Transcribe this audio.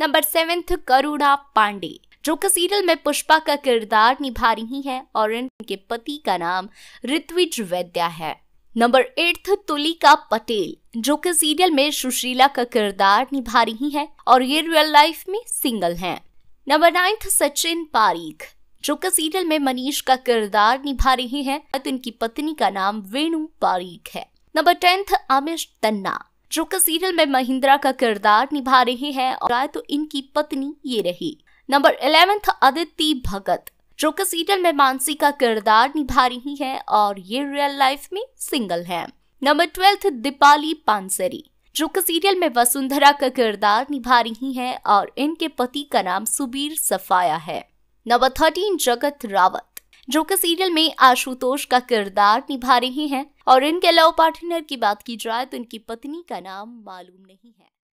number seventh करुणा पांडे जो कि serial में पुष्पा का किरदार निभा रही हैं और इनके पति का नाम ऋत्विज वैद्या है नंबर एट्थ तुलिका पटेल जो कि सीरियल में सुशीला का किरदार निभा रही हैं और ये रियल लाइफ में सिंगल हैं नंबर नाइन्थ सचिन पारीख जो कि सीरियल में मनीष का किरदार निभा रहे हैं तो इनकी पत्नी का नाम वेणु पारीख है नंबर टेंथ अमिश तन्ना जो कि सीरियल में महिंद्रा का किरदार निभा रहे हैं और तो इनकी पत्नी ये रही नंबर इलेवेंथ अदिति भगत जो सीरियल में मानसी का किरदार निभा रही है और ये रियल लाइफ में सिंगल है नंबर ट्वेल्थ दीपाली पानसरी जो कि सीरियल में वसुंधरा का किरदार निभा रही हैं और इनके पति का नाम सुबीर सफाया है नंबर थर्टीन जगत रावत जो कि सीरियल में आशुतोष का किरदार निभा रही हैं और इनके अलावा पार्टनर की बात की जाए तो इनकी पत्नी का नाम मालूम नहीं है